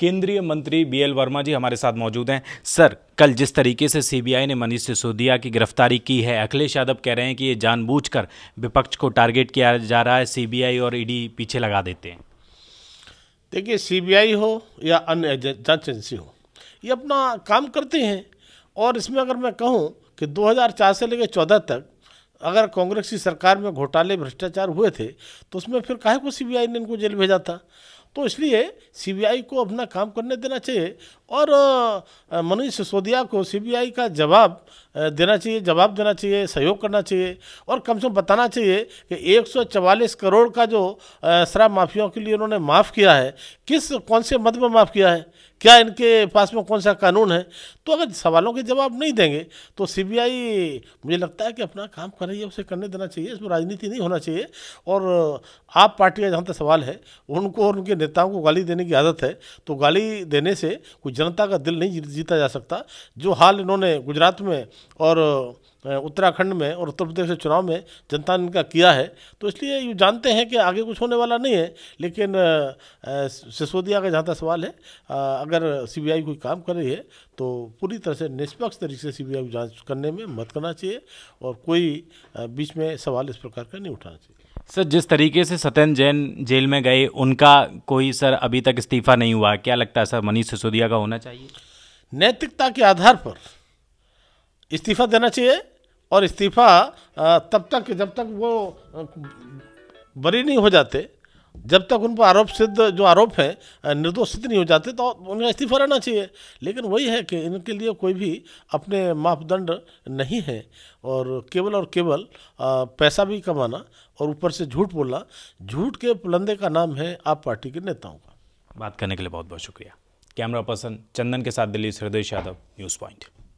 केंद्रीय मंत्री बीएल वर्मा जी हमारे साथ मौजूद हैं सर कल जिस तरीके से सीबीआई ने मनीष सिसोदिया की गिरफ्तारी की है अखिलेश यादव कह रहे हैं कि ये जानबूझकर विपक्ष को टारगेट किया जा रहा है सीबीआई और ईडी e पीछे लगा देते हैं देखिए सीबीआई हो या अन्य जांच एजेंसी हो ये अपना काम करते हैं और इसमें अगर मैं कहूँ कि दो से लेकर चौदह तक अगर कांग्रेस की सरकार में घोटाले भ्रष्टाचार हुए थे तो उसमें फिर काहे को सीबीआई ने इनको जेल भेजा था तो इसलिए सीबीआई को अपना काम करने देना चाहिए और मनीष सिसोदिया को सीबीआई का जवाब देना चाहिए जवाब देना चाहिए सहयोग करना चाहिए और कम से कम बताना चाहिए कि 144 करोड़ का जो शराब माफियाओं के लिए उन्होंने माफ़ किया है किस कौन से मद में माफ़ किया है क्या इनके पास में कौन सा कानून है तो अगर सवालों के जवाब नहीं देंगे तो सीबीआई मुझे लगता है कि अपना काम कर रही है उसे करने देना चाहिए इसमें राजनीति नहीं होना चाहिए और आप पार्टी का जहाँ तक सवाल है उनको और उनके नेताओं को गाली देने की आदत है तो गाली देने से कोई जनता का दिल नहीं जीता जा सकता जो हाल इन्होंने गुजरात में और उत्तराखंड में और उत्तर प्रदेश के चुनाव में जनता ने इनका किया है तो इसलिए ये जानते हैं कि आगे कुछ होने वाला नहीं है लेकिन सिसोदिया का जहाँ तक सवाल है अगर सीबीआई कोई काम कर रही है तो पूरी तरह से निष्पक्ष तरीके से सीबीआई जांच करने में मत करना चाहिए और कोई बीच में सवाल इस प्रकार का नहीं उठाना चाहिए सर जिस तरीके से सत्यन जैन जेल में गए उनका कोई सर अभी तक इस्तीफा नहीं हुआ क्या लगता है सर मनीष सिसोदिया का होना चाहिए नैतिकता के आधार पर इस्तीफ़ा देना चाहिए और इस्तीफ़ा तब तक जब तक वो बरी नहीं हो जाते जब तक उन पर आरोप सिद्ध जो आरोप हैं निर्दोष सिद्ध नहीं हो जाते तो उनका इस्तीफा रहना चाहिए लेकिन वही है कि इनके लिए कोई भी अपने मापदंड नहीं है और केवल और केवल पैसा भी कमाना और ऊपर से झूठ बोलना झूठ के पुलंदे का नाम है आप पार्टी के नेताओं का बात करने के लिए बहुत बहुत शुक्रिया कैमरा पर्सन चंदन के साथ दिल्ली से हृदय यादव न्यूज़ पॉइंट